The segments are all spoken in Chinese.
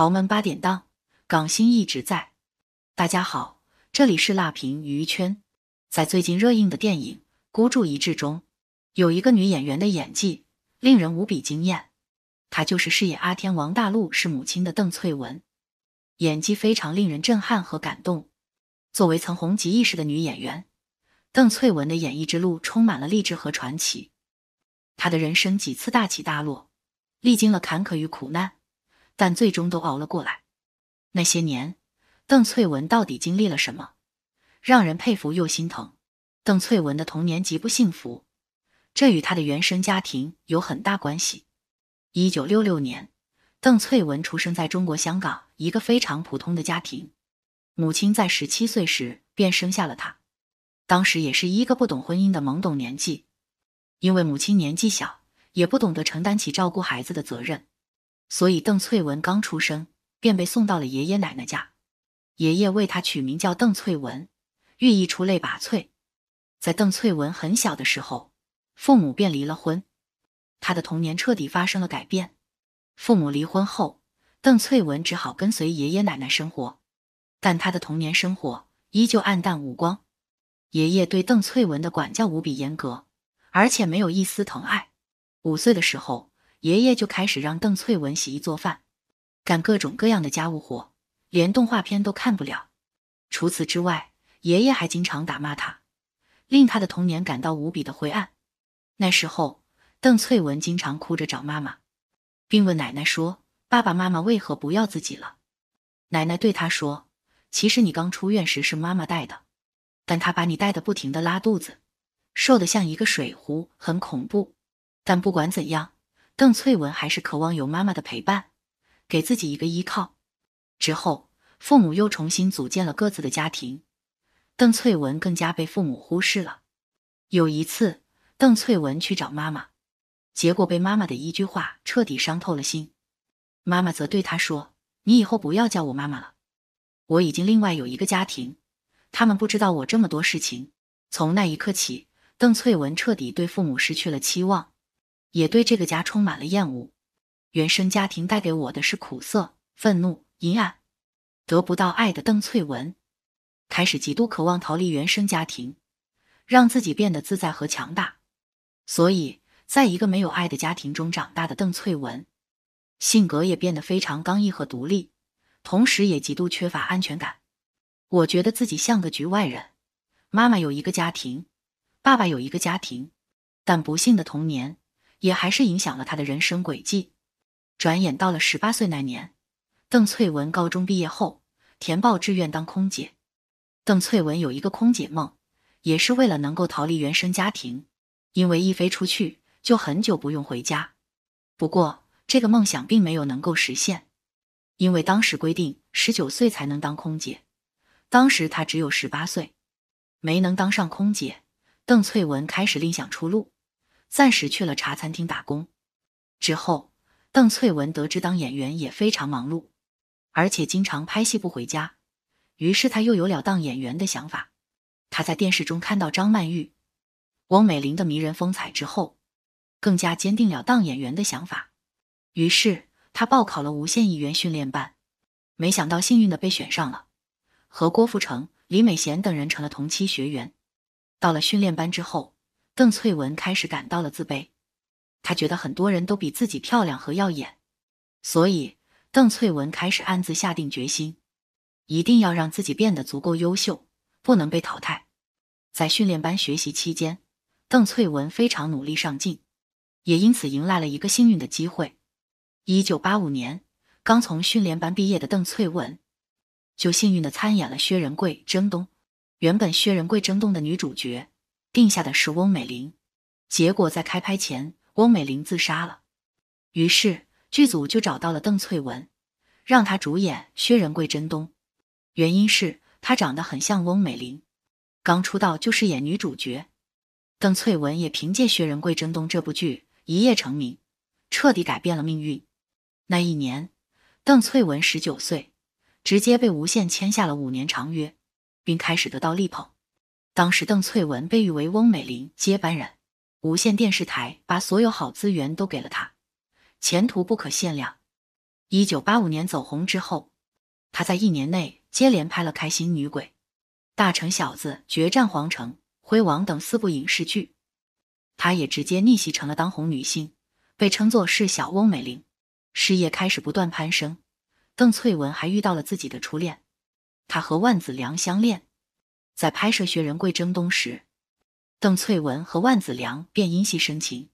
豪门八点档，港星一直在。大家好，这里是辣评娱圈。在最近热映的电影《孤注一掷》中，有一个女演员的演技令人无比惊艳，她就是饰演阿天王大陆是母亲的邓萃雯，演技非常令人震撼和感动。作为曾红极一时的女演员，邓萃雯的演艺之路充满了励志和传奇。她的人生几次大起大落，历经了坎坷与苦难。但最终都熬了过来。那些年，邓萃雯到底经历了什么，让人佩服又心疼。邓萃雯的童年极不幸福，这与她的原生家庭有很大关系。一九六六年，邓萃雯出生在中国香港一个非常普通的家庭，母亲在十七岁时便生下了她，当时也是一个不懂婚姻的懵懂年纪。因为母亲年纪小，也不懂得承担起照顾孩子的责任。所以，邓翠文刚出生便被送到了爷爷奶奶家。爷爷为他取名叫邓翠文，寓意出类拔萃。在邓翠文很小的时候，父母便离了婚，他的童年彻底发生了改变。父母离婚后，邓翠文只好跟随爷爷奶奶生活，但他的童年生活依旧暗淡无光。爷爷对邓翠文的管教无比严格，而且没有一丝疼爱。五岁的时候。爷爷就开始让邓翠文洗衣做饭，干各种各样的家务活，连动画片都看不了。除此之外，爷爷还经常打骂他，令他的童年感到无比的灰暗。那时候，邓翠文经常哭着找妈妈，并问奶奶说：“爸爸妈妈为何不要自己了？”奶奶对他说：“其实你刚出院时是妈妈带的，但她把你带的不停的拉肚子，瘦的像一个水壶，很恐怖。但不管怎样。”邓翠文还是渴望有妈妈的陪伴，给自己一个依靠。之后，父母又重新组建了各自的家庭，邓翠文更加被父母忽视了。有一次，邓翠文去找妈妈，结果被妈妈的一句话彻底伤透了心。妈妈则对她说：“你以后不要叫我妈妈了，我已经另外有一个家庭，他们不知道我这么多事情。”从那一刻起，邓翠文彻底对父母失去了期望。也对这个家充满了厌恶。原生家庭带给我的是苦涩、愤怒、阴暗。得不到爱的邓翠文，开始极度渴望逃离原生家庭，让自己变得自在和强大。所以，在一个没有爱的家庭中长大的邓翠文，性格也变得非常刚毅和独立，同时也极度缺乏安全感。我觉得自己像个局外人。妈妈有一个家庭，爸爸有一个家庭，但不幸的童年。也还是影响了他的人生轨迹。转眼到了十八岁那年，邓翠文高中毕业后填报志愿当空姐。邓翠文有一个空姐梦，也是为了能够逃离原生家庭，因为一飞出去就很久不用回家。不过这个梦想并没有能够实现，因为当时规定十九岁才能当空姐，当时她只有十八岁，没能当上空姐。邓翠文开始另想出路。暂时去了茶餐厅打工，之后邓萃雯得知当演员也非常忙碌，而且经常拍戏不回家，于是她又有了当演员的想法。她在电视中看到张曼玉、翁美玲的迷人风采之后，更加坚定了当演员的想法。于是她报考了无线艺员训练班，没想到幸运的被选上了，和郭富城、李美贤等人成了同期学员。到了训练班之后。邓翠文开始感到了自卑，她觉得很多人都比自己漂亮和耀眼，所以邓翠文开始暗自下定决心，一定要让自己变得足够优秀，不能被淘汰。在训练班学习期间，邓翠文非常努力上进，也因此迎来了一个幸运的机会。一九八五年，刚从训练班毕业的邓翠文，就幸运地参演了《薛仁贵征东》，原本薛仁贵征东的女主角。定下的是翁美玲，结果在开拍前，翁美玲自杀了。于是剧组就找到了邓萃雯，让她主演《薛仁贵征东》，原因是她长得很像翁美玲。刚出道就是演女主角，邓萃雯也凭借《薛仁贵征东》这部剧一夜成名，彻底改变了命运。那一年，邓萃雯十九岁，直接被无线签下了五年长约，并开始得到力捧。当时，邓萃雯被誉为翁美玲接班人，无线电视台把所有好资源都给了她，前途不可限量。一九八五年走红之后，她在一年内接连拍了《开心女鬼》《大城小子》《决战皇城》《辉王》等四部影视剧，她也直接逆袭成了当红女星，被称作是小翁美玲，事业开始不断攀升。邓萃雯还遇到了自己的初恋，她和万梓良相恋。在拍摄《薛仁贵征东》时，邓萃雯和万梓良便因戏生情，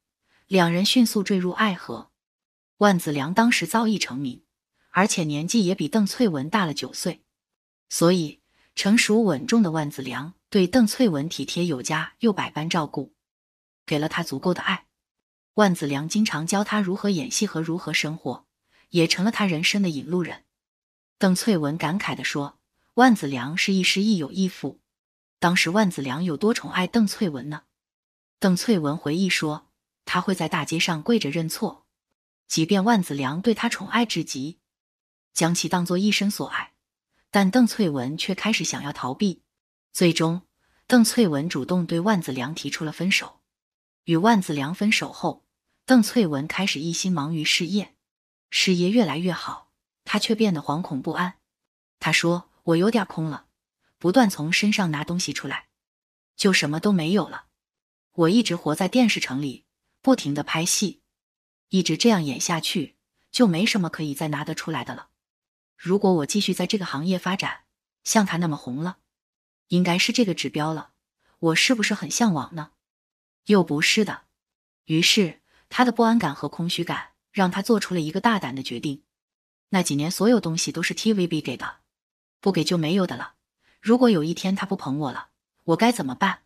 两人迅速坠入爱河。万梓良当时早已成名，而且年纪也比邓萃雯大了九岁，所以成熟稳重的万梓良对邓萃雯体贴有加，又百般照顾，给了她足够的爱。万梓良经常教她如何演戏和如何生活，也成了她人生的引路人。邓萃雯感慨地说：“万梓良是一师亦友一父。”当时万梓良有多宠爱邓萃雯呢？邓萃雯回忆说，他会在大街上跪着认错，即便万梓良对他宠爱至极，将其当作一生所爱，但邓萃雯却开始想要逃避。最终，邓萃雯主动对万梓良提出了分手。与万梓良分手后，邓萃雯开始一心忙于事业，事业越来越好，她却变得惶恐不安。他说：“我有点空了。”不断从身上拿东西出来，就什么都没有了。我一直活在电视城里，不停的拍戏，一直这样演下去，就没什么可以再拿得出来的了。如果我继续在这个行业发展，像他那么红了，应该是这个指标了。我是不是很向往呢？又不是的。于是，他的不安感和空虚感让他做出了一个大胆的决定。那几年所有东西都是 TVB 给的，不给就没有的了。如果有一天他不捧我了，我该怎么办？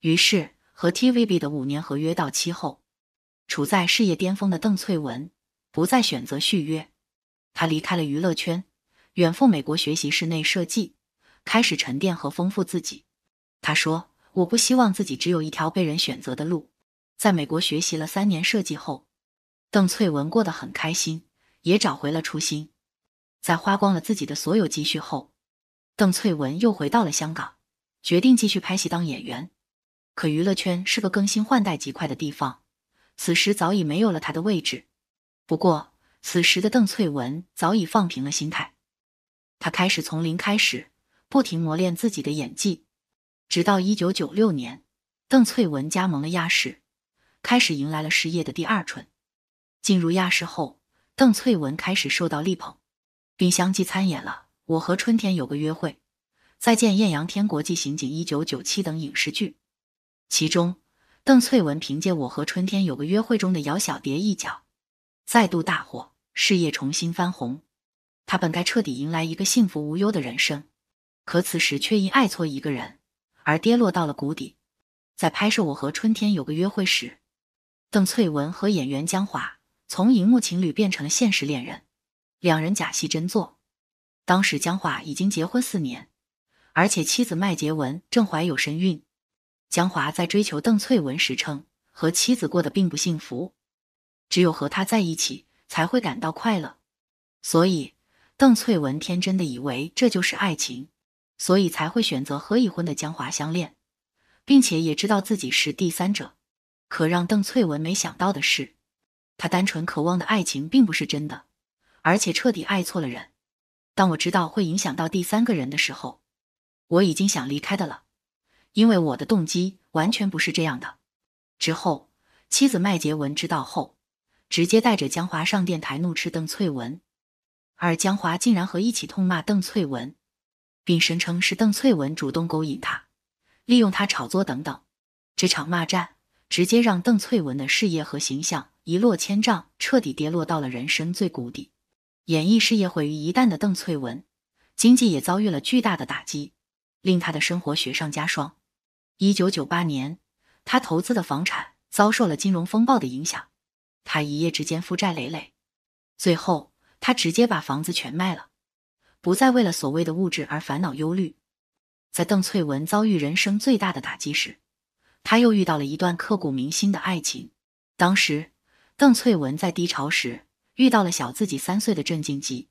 于是，和 TVB 的五年合约到期后，处在事业巅峰的邓萃雯不再选择续约，她离开了娱乐圈，远赴美国学习室内设计，开始沉淀和丰富自己。她说：“我不希望自己只有一条被人选择的路。”在美国学习了三年设计后，邓萃雯过得很开心，也找回了初心。在花光了自己的所有积蓄后。邓萃雯又回到了香港，决定继续拍戏当演员。可娱乐圈是个更新换代极快的地方，此时早已没有了她的位置。不过，此时的邓萃雯早已放平了心态，她开始从零开始，不停磨练自己的演技。直到1996年，邓萃雯加盟了亚视，开始迎来了事业的第二春。进入亚视后，邓萃雯开始受到力捧，并相继参演了。我和春天有个约会、再见艳阳天、国际刑警1997等影视剧，其中邓萃雯凭借《我和春天有个约会》中的姚小蝶一角，再度大火，事业重新翻红。她本该彻底迎来一个幸福无忧的人生，可此时却因爱错一个人而跌落到了谷底。在拍摄《我和春天有个约会》时，邓萃雯和演员江华从荧幕情侣变成了现实恋人，两人假戏真做。当时江华已经结婚四年，而且妻子麦洁文正怀有身孕。江华在追求邓翠文时称，和妻子过得并不幸福，只有和她在一起才会感到快乐。所以，邓翠文天真的以为这就是爱情，所以才会选择和已婚的江华相恋，并且也知道自己是第三者。可让邓翠文没想到的是，她单纯渴望的爱情并不是真的，而且彻底爱错了人。当我知道会影响到第三个人的时候，我已经想离开的了，因为我的动机完全不是这样的。之后，妻子麦杰文知道后，直接带着江华上电台怒斥邓翠文，而江华竟然和一起痛骂邓翠文，并声称是邓翠文主动勾引他，利用他炒作等等。这场骂战直接让邓翠文的事业和形象一落千丈，彻底跌落到了人生最谷底。演艺事业毁于一旦的邓萃雯，经济也遭遇了巨大的打击，令她的生活雪上加霜。一九九八年，她投资的房产遭受了金融风暴的影响，她一夜之间负债累累，最后她直接把房子全卖了，不再为了所谓的物质而烦恼忧虑。在邓萃雯遭遇人生最大的打击时，她又遇到了一段刻骨铭心的爱情。当时，邓萃雯在低潮时。遇到了小自己三岁的郑静吉，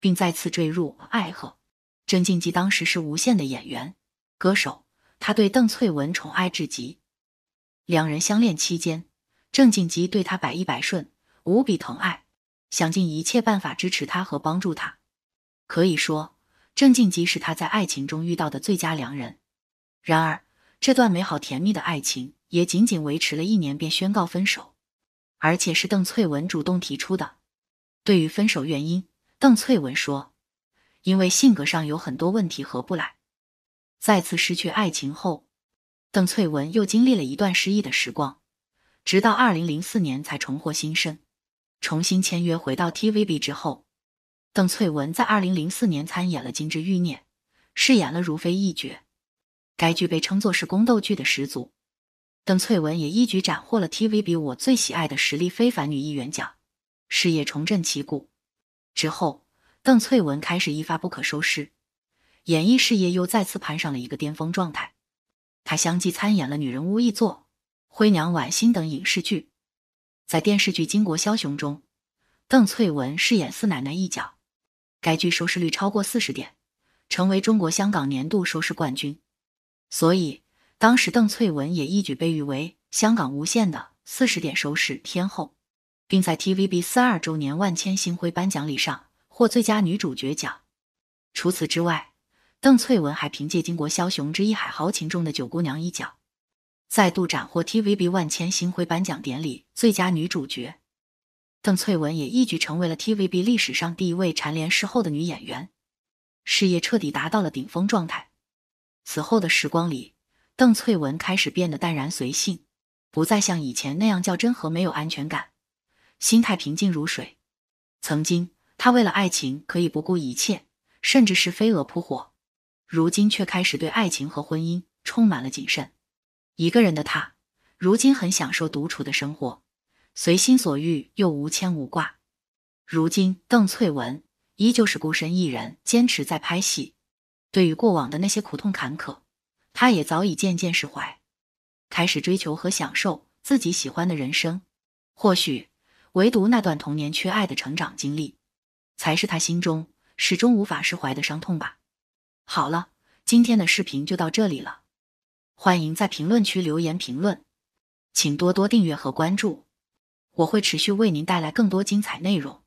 并再次坠入爱河。郑静吉当时是无线的演员、歌手，他对邓萃雯宠爱至极。两人相恋期间，郑静吉对她百依百顺，无比疼爱，想尽一切办法支持她和帮助她。可以说，郑静吉是他在爱情中遇到的最佳良人。然而，这段美好甜蜜的爱情也仅仅维持了一年，便宣告分手，而且是邓萃雯主动提出的。对于分手原因，邓萃雯说：“因为性格上有很多问题合不来。”再次失去爱情后，邓萃雯又经历了一段失意的时光，直到二零零四年才重获新生。重新签约回到 TVB 之后，邓萃雯在二零零四年参演了《金枝欲孽》，饰演了如妃一角。该剧被称作是宫斗剧的始祖，邓萃雯也一举斩获了 TVB 我最喜爱的实力非凡女演员奖。事业重振旗鼓之后，邓萃雯开始一发不可收拾，演艺事业又再次攀上了一个巅峰状态。她相继参演了《女人屋》、《艺作》、《灰娘》、《婉心》等影视剧。在电视剧《巾帼枭雄》中，邓萃雯饰演四奶奶一角，该剧收视率超过四十点，成为中国香港年度收视冠军。所以，当时邓萃雯也一举被誉为香港无线的四十点收视天后。并在 TVB 四二周年万千星辉颁奖礼上获最佳女主角奖。除此之外，邓萃雯还凭借《巾帼枭雄之一海豪情》中的九姑娘一角，再度斩获 TVB 万千星辉颁奖典礼最佳女主角。邓萃雯也一举成为了 TVB 历史上第一位蝉联视后的女演员，事业彻底达到了顶峰状态。此后的时光里，邓萃雯开始变得淡然随性，不再像以前那样较真和没有安全感。心态平静如水。曾经，他为了爱情可以不顾一切，甚至是飞蛾扑火；如今却开始对爱情和婚姻充满了谨慎。一个人的他，如今很享受独处的生活，随心所欲又无牵无挂。如今，邓萃雯依旧是孤身一人，坚持在拍戏。对于过往的那些苦痛坎坷，他也早已渐渐释怀，开始追求和享受自己喜欢的人生。或许。唯独那段童年缺爱的成长经历，才是他心中始终无法释怀的伤痛吧。好了，今天的视频就到这里了，欢迎在评论区留言评论，请多多订阅和关注，我会持续为您带来更多精彩内容。